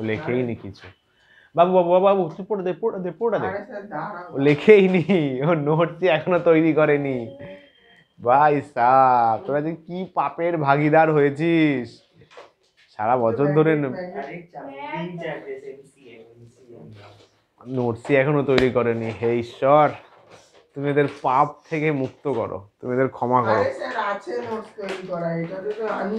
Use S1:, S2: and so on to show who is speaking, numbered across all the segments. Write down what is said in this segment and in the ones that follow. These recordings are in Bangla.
S1: ও লেখেই নি কিছু বাবু বাবু বাবু তুই পড়ে দে পড়ে দে পড়ে দে ও লেখেই নি ও নোটটি এখনো তৈরি করেনি ভাই সা তোরা যে কি পাপের ভাগিদার হয়েছিস সারা বছর ধরে নোটসি এখনো তৈরি করেনি হে ঈশ্বর তুমি এদের পাপ থেকে মুক্ত করো তুমি এদের ক্ষমা করো আছে নোটস তৈরি করা এটা তো আনি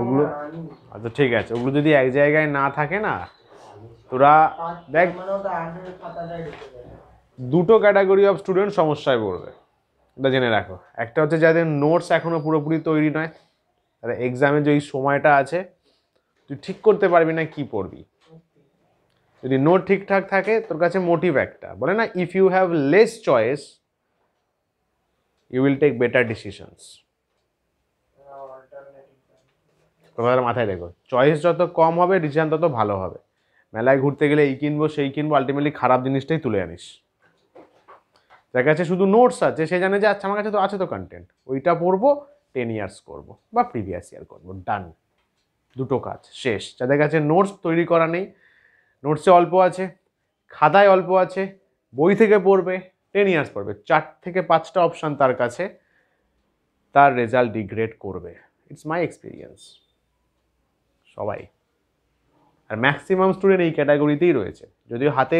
S1: ওগুলো আচ্ছা ঠিক আছে ওগুলো যদি এক জায়গায় না থাকে না তোরা দেখ দুটো ক্যাটাগরি অফ স্টুডেন্ট সমস্যায় পড়বে এটা জেনে রাখো একটা হচ্ছে যাদের নোটস এখনও পুরোপুরি তৈরি নয় তারা এক্সামের যে সময়টা আছে তুই ঠিক করতে পারবি না কি পড়বি যদি নোট ঠিকঠাক থাকে তোর কাছে মোটিভ একটা বলে না if you have less choice you will take better decisions তোমাদের মাথায় রেখো চয়েস যত কম হবে ডিসিশান তত ভালো হবে মেলায় ঘুরতে গেলে এই কিনবো সেই কিনবো আলটিমেটলি খারাপ জিনিসটাই তুলে আনিস যার কাছে শুধু নোটস আছে সে জানে যে আচ্ছা আমার কাছে তো আছে তো কন্টেন্ট ওইটা পড়বো টেন ইয়ার্স করবো বা প্রিভিয়াস ইয়ার করবো ডান দুটো কাজ শেষ যাদের কাছে নোটস তৈরি করা নেই নোটসে অল্প আছে খাতায় অল্প আছে বই থেকে পড়বে টেন ইয়ার্স পড়বে চার থেকে পাঁচটা অপশান তার কাছে তার রেজাল্ট ডিগ্রেড করবে ইটস মাই এক্সপিরিয়েন্স সবাই আর ম্যাক্সিমাম স্টুডেন্ট এই ক্যাটাগরিতেই রয়েছে যদিও হাতে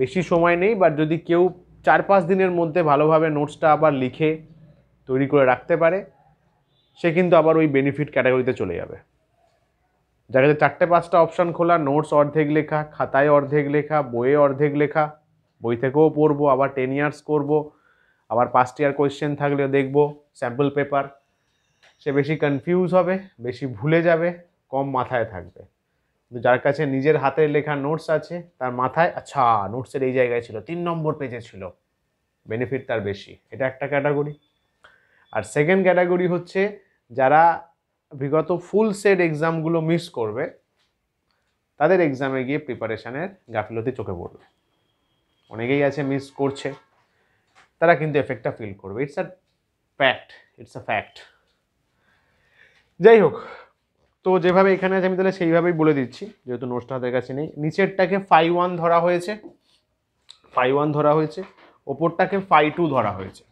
S1: বেশি সময় নেই বাট যদি কেউ চার পাঁচ দিনের মধ্যে ভালোভাবে নোটসটা আবার লিখে তৈরি করে রাখতে পারে সে কিন্তু আবার ওই বেনিফিট ক্যাটাগরিতে চলে যাবে যার কাছে চারটে পাঁচটা অপশান খোলা নোটস অর্ধেক লেখা খাতায় অর্ধেক লেখা বইয়ে অর্ধেক লেখা বই থেকেও পড়বো আবার টেন ইয়ার্স করবো আবার ফার্স্ট ইয়ার কোয়েশ্চেন থাকলে দেখবো স্যাম্পল পেপার সে বেশি কনফিউজ হবে বেশি ভুলে যাবে কম মাথায় থাকবে কিন্তু যার কাছে নিজের হাতের লেখা নোটস আছে তার মাথায় আচ্ছা নোটসের এই জায়গায় ছিল তিন নম্বর পেজে ছিল বেনিফিট তার বেশি এটা একটা ক্যাটাগরি আর সেকেন্ড ক্যাটাগরি হচ্ছে যারা বিগত ফুল সেট এক্সামগুলো মিস করবে তাদের এক্সামে গিয়ে প্রিপারেশানের গাফিলতি চোখে পড়বে অনেকেই আছে মিস করছে তারা কিন্তু এফেক্টটা ফিল করবে it's a fact it's a fact যাই হোক তো যেভাবে এখানে আছে আমি তাহলে সেইভাবেই বলে দিচ্ছি যেহেতু নোটসটা হাতের কাছে নেই নিচেরটাকে ফাই ওয়ান ধরা হয়েছে ফাই ওয়ান ধরা হয়েছে ওপরটাকে ফাই টু ধরা হয়েছে